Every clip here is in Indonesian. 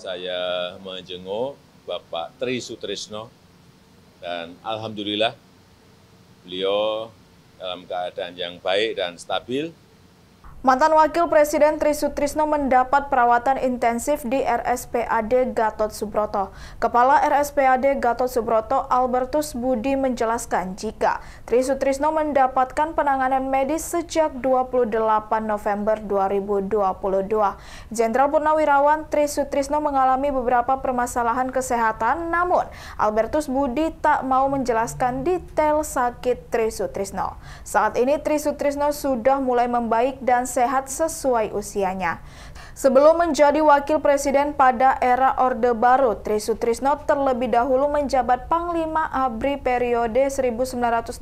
saya menjenguk Bapak Tri Sutrisno dan Alhamdulillah beliau dalam keadaan yang baik dan stabil. Mantan Wakil Presiden Tri Sutrisno mendapat perawatan intensif di RSPAD Gatot Subroto. Kepala RSPAD Gatot Subroto Albertus Budi menjelaskan jika Tri Sutrisno mendapatkan penanganan medis sejak 28 November 2022. Jenderal Purnawirawan Tri Sutrisno mengalami beberapa permasalahan kesehatan, namun Albertus Budi tak mau menjelaskan detail sakit Tri Sutrisno. Saat ini Tri Sutrisno sudah mulai membaik dan sehat sesuai usianya. Sebelum menjadi wakil presiden pada era Orde Baru, Tri Sutrisno terlebih dahulu menjabat Panglima ABRI periode 1988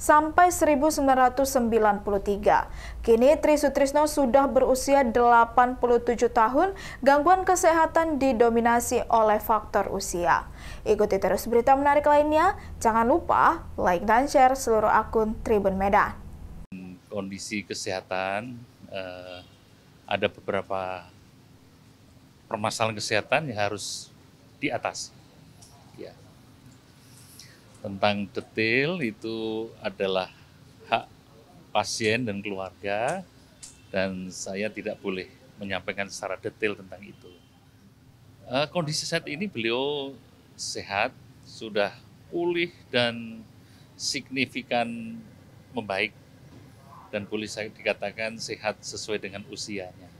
sampai 1993. Kini Tri Sutrisno sudah berusia 87 tahun, gangguan kesehatan didominasi oleh faktor usia. Ikuti terus berita menarik lainnya. Jangan lupa like dan share seluruh akun Tribun Medan kondisi kesehatan, eh, ada beberapa permasalahan kesehatan yang harus diatasi. Ya. Tentang detail itu adalah hak pasien dan keluarga dan saya tidak boleh menyampaikan secara detail tentang itu. Eh, kondisi saat ini beliau sehat, sudah pulih dan signifikan membaik dan boleh saya dikatakan sehat sesuai dengan usianya.